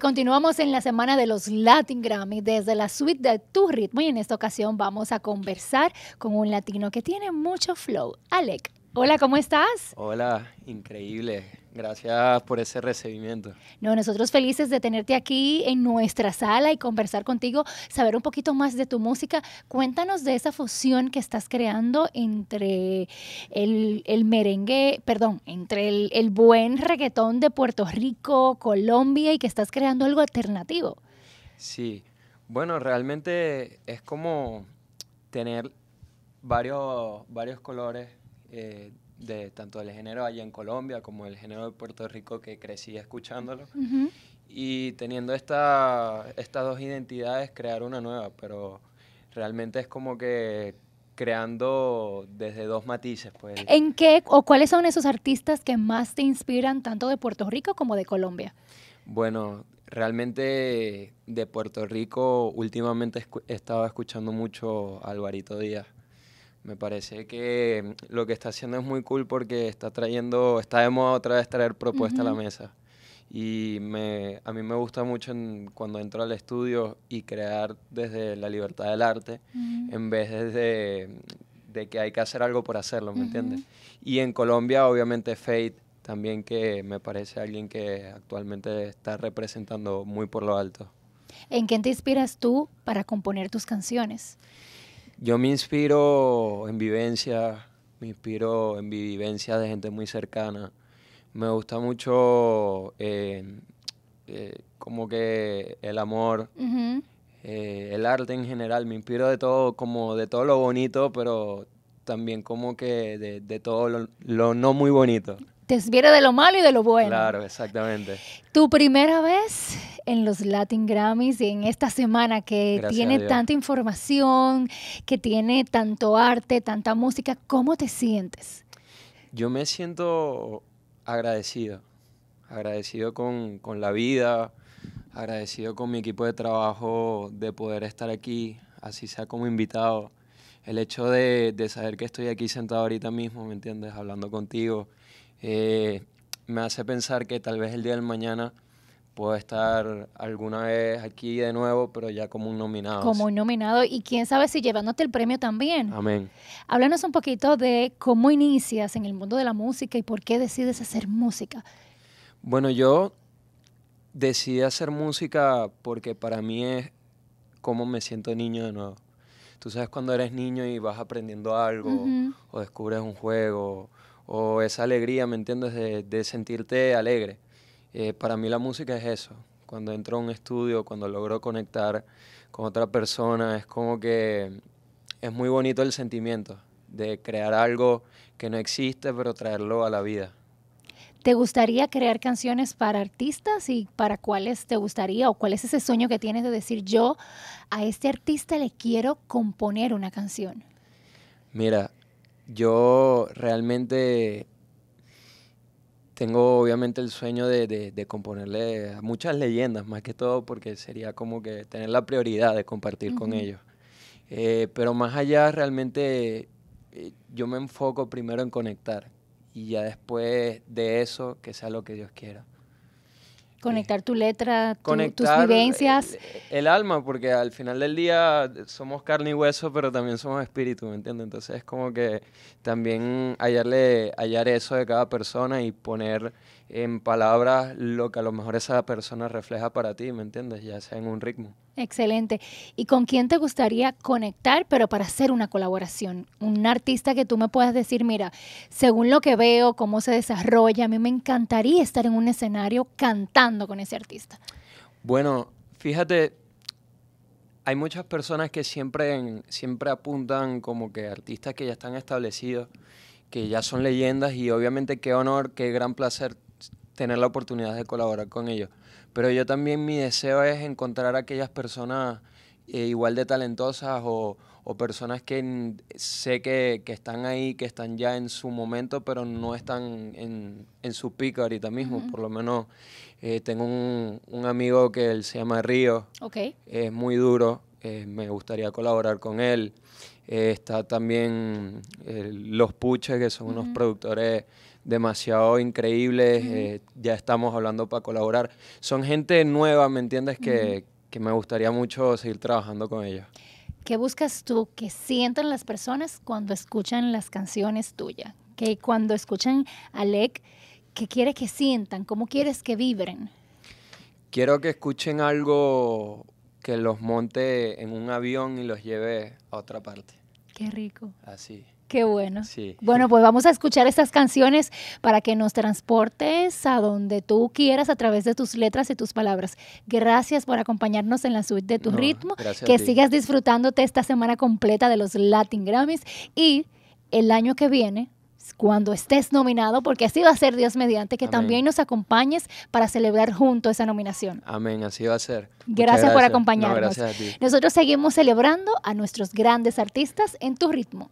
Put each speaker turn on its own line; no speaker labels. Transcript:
continuamos en la semana de los Latin Grammy desde la suite de Tu Ritmo y en esta ocasión vamos a conversar con un latino que tiene mucho flow, Alec. Hola, ¿cómo estás?
Hola, increíble. Gracias por ese recibimiento.
No, nosotros felices de tenerte aquí en nuestra sala y conversar contigo, saber un poquito más de tu música. Cuéntanos de esa fusión que estás creando entre el, merengue, perdón, entre el, buen reggaetón de Puerto Rico, Colombia y que estás creando algo alternativo.
Sí, bueno, realmente es como tener varios, varios colores eh, de tanto el género allá en Colombia como el género de Puerto Rico que crecí escuchándolo. Y teniendo esta, estas dos identidades, crear una nueva, pero realmente es como que creando desde dos matices. Pues. ¿En qué
o cuáles son esos artistas que más te inspiran tanto de Puerto Rico como de Colombia?
Bueno, realmente de Puerto Rico últimamente he estado escuchando mucho a Alvarito Díaz. Me parece que mm, lo que está haciendo es muy cool porque está trayendo, está de moda otra vez traer propuesta a la mesa. Y a mí me gusta mucho cuando entro al estudio y crear desde la libertad del arte, en vez mm, de, que hay que hacer algo por hacerlo, ¿me entiendes? Y en Colombia, obviamente, Fate también que me parece alguien que actualmente está representando muy por lo alto.
¿En quién te inspiras tú para componer tus canciones?
Yo me inspiro en vivencia, me inspiro en vivencia de gente muy cercana. Me gusta mucho eh, eh, como que el amor, eh, el arte en general. Me inspiro de todo, como de todo lo bonito, pero también como que de, todo lo no muy bonito
te viene de lo malo y de lo bueno. Claro,
exactamente.
Tu primera vez en los Latin Grammys y en esta semana que tiene tanta información, que tiene tanto arte, tanta música, ¿cómo te sientes?
Yo me siento agradecido, agradecido con, con la vida, agradecido con mi equipo de trabajo de poder estar aquí, así sea como invitado. El hecho de, de saber que estoy aquí sentado ahorita mismo, ¿me entiendes? Hablando contigo eh, me hace pensar que tal vez el día del mañana puedo estar alguna vez aquí de nuevo, pero ya como un nominado. Como un
nominado y quién sabe si llevándote el premio también. Amén. Háblanos un poquito de cómo inicias en el mundo de la música y por qué decides hacer música.
Bueno, yo decidí hacer música porque para mí es como me siento niño de nuevo. Tú sabes cuando eres niño y vas aprendiendo algo o descubres un juego o esa alegría, ¿me entiendes?, de, sentirte alegre. Eh, para mí la música es eso. Cuando entro a un estudio, cuando logro conectar con otra persona, es como que es muy bonito el sentimiento de crear algo que no existe, pero traerlo a la vida.
¿Te gustaría crear canciones para artistas y para cuáles te gustaría o cuál es ese sueño que tienes de decir yo a este artista le quiero componer una canción?
Mira, yo realmente tengo obviamente el sueño de, componerle a muchas leyendas, más que todo porque sería como que tener la prioridad de compartir con ellos. Eh, pero más allá realmente eh, yo me enfoco primero en conectar y ya después de eso que sea lo que Dios quiera.
Conectar tu letra, tus eh, vivencias.
El, el, alma, porque al final del día somos carne y hueso, pero también somos espíritu, ¿me entiendes? Entonces es como que también hallarle, hallar eso de cada persona y poner en palabras lo que a lo mejor esa persona refleja para ti, ¿me entiendes? Ya sea en un ritmo.
Excelente. ¿Y con quién te gustaría conectar, pero para hacer una colaboración? Un artista que tú me puedas decir, mira, según lo que veo, cómo se desarrolla, a mí me encantaría estar en un escenario cantando con ese artista.
Bueno, fíjate, hay muchas personas que siempre, siempre apuntan como que artistas que ya están establecidos, que ya son leyendas y obviamente qué honor, qué gran placer tener la oportunidad de colaborar con ellos. Pero yo también mi deseo es encontrar aquellas personas eh, igual de talentosas o, personas que sé que, están ahí, que están ya en su momento, pero no están en, en su pico ahorita mismo. Por lo menos eh, tengo un, amigo que él se llama Río. Ok. Es muy duro. Eh, me gustaría colaborar con él. está también Los Puches, que son unos productores demasiado increíbles, eh, ya estamos hablando para colaborar. Son gente nueva, ¿me entiendes? Que, que me gustaría mucho seguir trabajando con ellos.
¿Qué buscas tú que sientan las personas cuando escuchan las canciones tuyas? Que cuando escuchan a Alec, ¿qué quieres que sientan? ¿Cómo quieres que vibren?
Quiero que escuchen algo que los monte en un avión y los lleve a otra parte. Qué rico. Así. Ah,
qué bueno. Sí. Bueno, pues vamos a escuchar estas canciones para que nos transportes a donde tú quieras a través de tus letras y tus palabras. Gracias por acompañarnos en la suite de tu ritmo. Que sigas disfrutándote esta semana completa de los Latin Grammys y el año que viene cuando estés nominado, porque así va a ser Dios mediante, que también nos acompañes para celebrar junto esa nominación.
Amén, así va a ser. Gracias, por acompañarnos.
Nosotros seguimos celebrando a nuestros grandes artistas en tu ritmo.